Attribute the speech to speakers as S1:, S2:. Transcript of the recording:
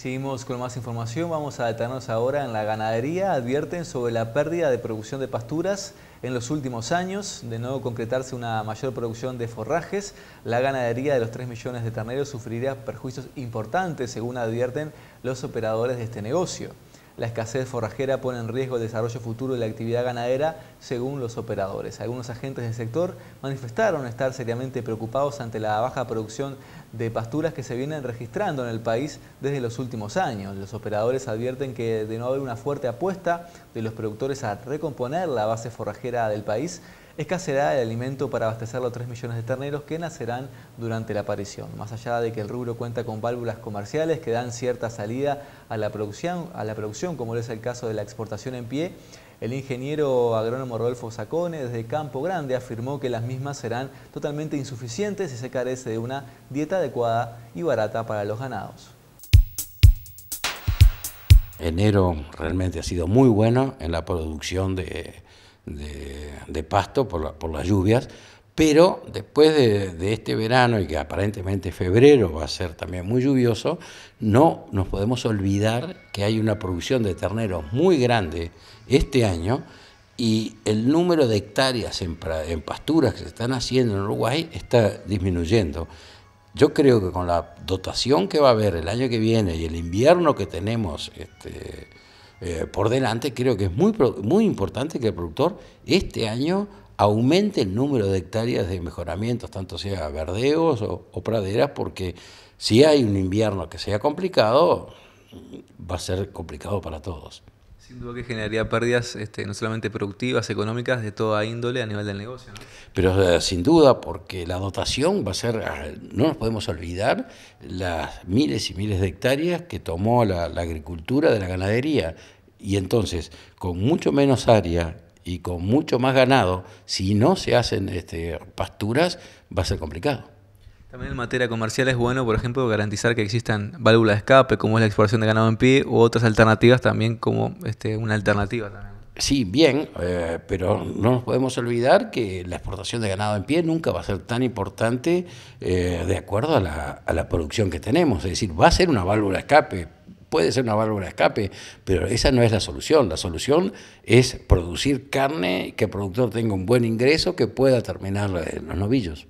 S1: Seguimos con más información, vamos a detenernos ahora en la ganadería. Advierten sobre la pérdida de producción de pasturas en los últimos años. De no concretarse una mayor producción de forrajes, la ganadería de los 3 millones de terneros sufriría perjuicios importantes, según advierten los operadores de este negocio la escasez forrajera pone en riesgo el desarrollo futuro de la actividad ganadera, según los operadores. Algunos agentes del sector manifestaron estar seriamente preocupados ante la baja producción de pasturas que se vienen registrando en el país desde los últimos años. Los operadores advierten que de no haber una fuerte apuesta de los productores a recomponer la base forrajera del país, Escaseará el alimento para abastecer los 3 millones de terneros que nacerán durante la aparición. Más allá de que el rubro cuenta con válvulas comerciales que dan cierta salida a la producción, a la producción como es el caso de la exportación en pie, el ingeniero agrónomo Rodolfo Sacone desde Campo Grande afirmó que las mismas serán totalmente insuficientes si se carece de una dieta adecuada y barata para los ganados.
S2: Enero realmente ha sido muy bueno en la producción de de, pasto por, por, las lluvias, pero después de, este verano y que aparentemente febrero va a ser también muy lluvioso, no nos podemos olvidar que hay una producción de terneros muy grande este año y el número de hectáreas en, pasturas que se están haciendo en Uruguay está disminuyendo. Yo creo que con la dotación que va a haber el año que viene y el invierno que tenemos este, eh, por delante, creo que es muy, muy importante que el productor este año aumente el número de hectáreas de mejoramientos, tanto sea verdeos o, praderas, porque si hay un invierno que sea
S1: complicado,
S2: va a ser complicado para todos.
S1: Sin duda que generaría pérdidas este, no solamente productivas, económicas, de toda índole a nivel del negocio.
S2: Pero eh, sin duda, porque la
S1: dotación va a ser, ah, no nos podemos olvidar, las miles y
S2: miles de hectáreas que tomó la agricultura de la ganadería. Y entonces, con mucho menos área y con mucho más ganado, si no se hacen este, pasturas,
S1: va a ser complicado. También en materia comercial es bueno, por ejemplo, garantizar que existan válvulas de escape, como es la exportación de ganado en pie, u otras alternativas también como este, una alternativa también.
S2: Sí, bien, eh, pero no nos podemos olvidar que la exportación de ganado en pie nunca va a ser tan importante eh, de acuerdo a la, a la producción que tenemos. Es decir, va a ser una válvula de escape, puede ser una válvula de escape, pero esa no es la solución. La solución es producir carne, que el productor tenga un buen ingreso, que pueda terminar los novillos.